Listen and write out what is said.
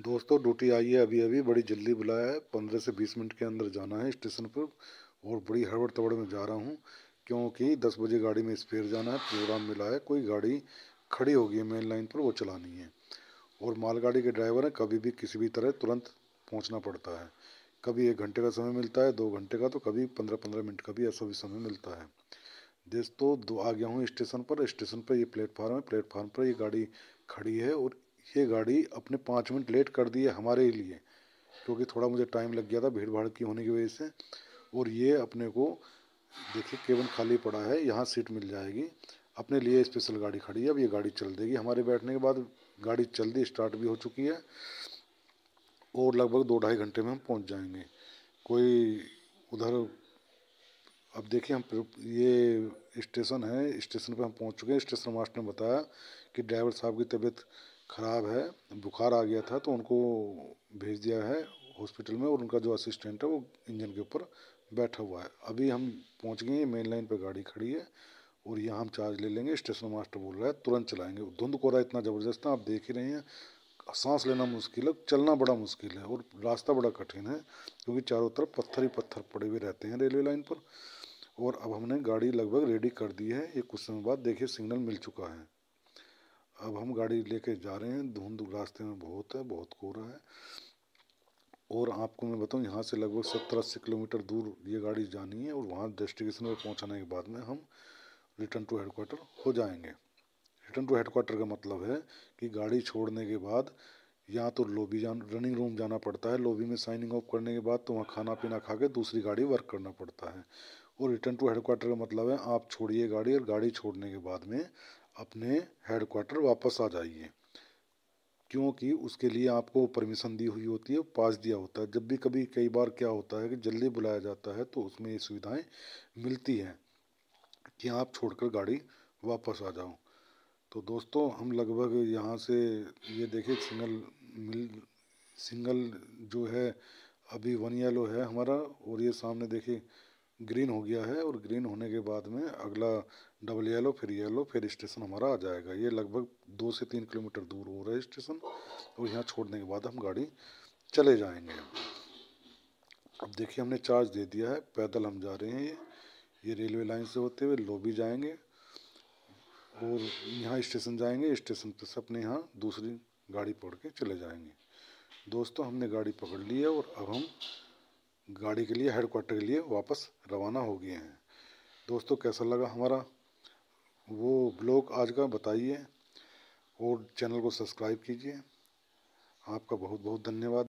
दोस्तों ड्यूटी आई है अभी अभी बड़ी जल्दी बुलाया है पंद्रह से बीस मिनट के अंदर जाना है स्टेशन पर और बड़ी हड़बड़ तबड़ में जा रहा हूँ क्योंकि दस बजे गाड़ी में स्पेयर जाना है प्रोग्राम मिला है कोई गाड़ी खड़ी होगी मेन लाइन पर वो चलानी है और मालगाड़ी के ड्राइवर हैं कभी भी किसी भी तरह तुरंत पहुँचना पड़ता है कभी एक घंटे का समय मिलता है दो घंटे का तो कभी पंद्रह पंद्रह मिनट का भी ऐसा भी समय मिलता है दोस्तों दो आ गया हूँ स्टेशन पर स्टेशन पर ये प्लेटफार्म है प्लेटफार्म पर ये गाड़ी खड़ी है और ये गाड़ी अपने पाँच मिनट लेट कर दी है हमारे लिए क्योंकि थोड़ा मुझे टाइम लग गया था भीड़ भाड़ की होने की वजह से और ये अपने को देखिए केवल खाली पड़ा है यहाँ सीट मिल जाएगी अपने लिए स्पेशल गाड़ी खड़ी है अब ये गाड़ी चल देगी हमारे बैठने के बाद गाड़ी चल दी स्टार्ट भी हो चुकी है और लगभग दो ढाई घंटे में हम पहुँच जाएंगे कोई उधर अब देखिए हम ये स्टेशन है स्टेशन पर हम पहुँच चुके हैं स्टेशन मास्टर ने बताया कि ड्राइवर साहब की तबीयत ख़राब है बुखार आ गया था तो उनको भेज दिया है हॉस्पिटल में और उनका जो असिस्टेंट है वो इंजन के ऊपर बैठा हुआ है अभी हम पहुंच गए हैं मेन लाइन पर गाड़ी खड़ी है और यहाँ हम चार्ज ले लेंगे स्टेशन मास्टर बोल रहा है तुरंत चलाएंगे धुंध कोहरा इतना ज़बरदस्त है आप देख ही रहे हैं सांस लेना मुश्किल है चलना बड़ा मुश्किल है और रास्ता बड़ा कठिन है क्योंकि चारों तरफ पत्थर ही पत्थर पड़े हुए रहते हैं रेलवे लाइन पर और अब हमने गाड़ी लगभग रेडी कर दी है ये कुछ समय बाद देखिए सिग्नल मिल चुका है अब हम गाड़ी लेके जा रहे हैं धुंध रास्ते में बहुत है बहुत कोहरा है और आपको मैं बताऊं यहाँ से लगभग सत्तर अस्सी किलोमीटर दूर ये गाड़ी जानी है और वहाँ डेस्टिनेशन पर पहुँचाने के बाद में हम रिटर्न टू हेडकोार्टर हो जाएंगे रिटर्न टू हेडकोार्टर का मतलब है कि गाड़ी छोड़ने के बाद या तो लॉबी जान रनिंग रूम जाना पड़ता है लॉबी में साइनिंग ऑफ करने के बाद तो वहाँ खाना पीना खा के दूसरी गाड़ी वर्क करना पड़ता है और रिटर्न टू हेडकोार्टर का मतलब है आप छोड़िए गाड़ी और गाड़ी छोड़ने के बाद में अपने हेडक्वार्टर वापस आ जाइए क्योंकि उसके लिए आपको परमिशन दी हुई होती है पास दिया होता है जब भी कभी कई बार क्या होता है कि जल्दी बुलाया जाता है तो उसमें ये सुविधाएं मिलती हैं कि आप छोड़कर गाड़ी वापस आ जाओ तो दोस्तों हम लगभग यहाँ से ये देखिए सिंगल मिल सिंगल जो है अभी वन येलो है हमारा और ये सामने देखिए ग्रीन हो गया है और ग्रीन होने के बाद में अगला डबल येलो फिर येलो फिर स्टेशन हमारा आ जाएगा ये लगभग दो से तीन किलोमीटर दूर हो रहा है स्टेशन और यहाँ छोड़ने के बाद हम गाड़ी चले जाएंगे अब देखिए हमने चार्ज दे दिया है पैदल हम जा रहे हैं ये ये रेलवे लाइन से होते हुए लोबी जाएंगे और यहाँ स्टेशन जाएंगे स्टेशन पर से अपने यहाँ दूसरी गाड़ी पकड़ के चले जाएंगे दोस्तों हमने गाड़ी पकड़ ली है और अब हम गाड़ी के लिए हेडकोार्टर के लिए वापस रवाना हो गए हैं दोस्तों कैसा लगा हमारा वो ब्लॉग आज का बताइए और चैनल को सब्सक्राइब कीजिए आपका बहुत बहुत धन्यवाद